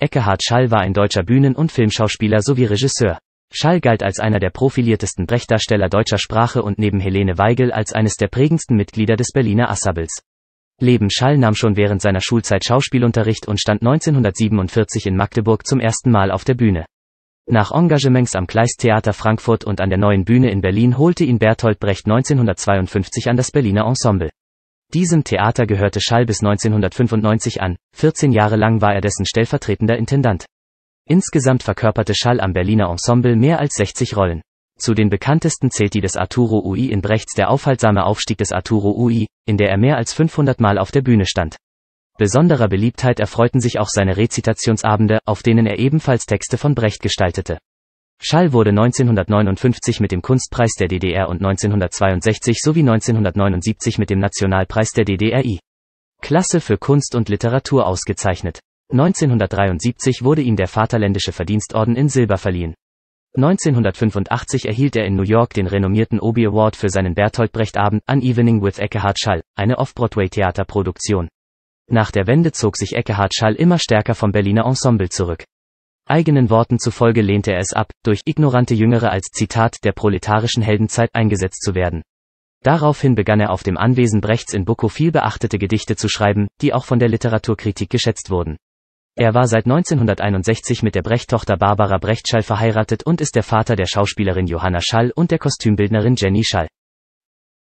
Eckehard Schall war ein deutscher Bühnen- und Filmschauspieler sowie Regisseur. Schall galt als einer der profiliertesten Brechtdarsteller deutscher Sprache und neben Helene Weigel als eines der prägendsten Mitglieder des Berliner Assabels. Leben Schall nahm schon während seiner Schulzeit Schauspielunterricht und stand 1947 in Magdeburg zum ersten Mal auf der Bühne. Nach Engagements am Kleisttheater Frankfurt und an der Neuen Bühne in Berlin holte ihn Bertolt Brecht 1952 an das Berliner Ensemble. Diesem Theater gehörte Schall bis 1995 an, 14 Jahre lang war er dessen stellvertretender Intendant. Insgesamt verkörperte Schall am Berliner Ensemble mehr als 60 Rollen. Zu den bekanntesten zählt die des Arturo Ui in Brechts Der aufhaltsame Aufstieg des Arturo Ui, in der er mehr als 500 Mal auf der Bühne stand. Besonderer Beliebtheit erfreuten sich auch seine Rezitationsabende, auf denen er ebenfalls Texte von Brecht gestaltete. Schall wurde 1959 mit dem Kunstpreis der DDR und 1962 sowie 1979 mit dem Nationalpreis der DDRI. Klasse für Kunst und Literatur ausgezeichnet. 1973 wurde ihm der Vaterländische Verdienstorden in Silber verliehen. 1985 erhielt er in New York den renommierten Obie Award für seinen Bertolt Brecht Abend An Evening with Eckehard Schall, eine Off-Broadway-Theaterproduktion. Nach der Wende zog sich Eckehard Schall immer stärker vom Berliner Ensemble zurück. Eigenen Worten zufolge lehnte er es ab, durch ignorante Jüngere als Zitat der proletarischen Heldenzeit eingesetzt zu werden. Daraufhin begann er auf dem Anwesen Brechts in Buckow viel beachtete Gedichte zu schreiben, die auch von der Literaturkritik geschätzt wurden. Er war seit 1961 mit der Brecht-Tochter Barbara Brechtschall verheiratet und ist der Vater der Schauspielerin Johanna Schall und der Kostümbildnerin Jenny Schall.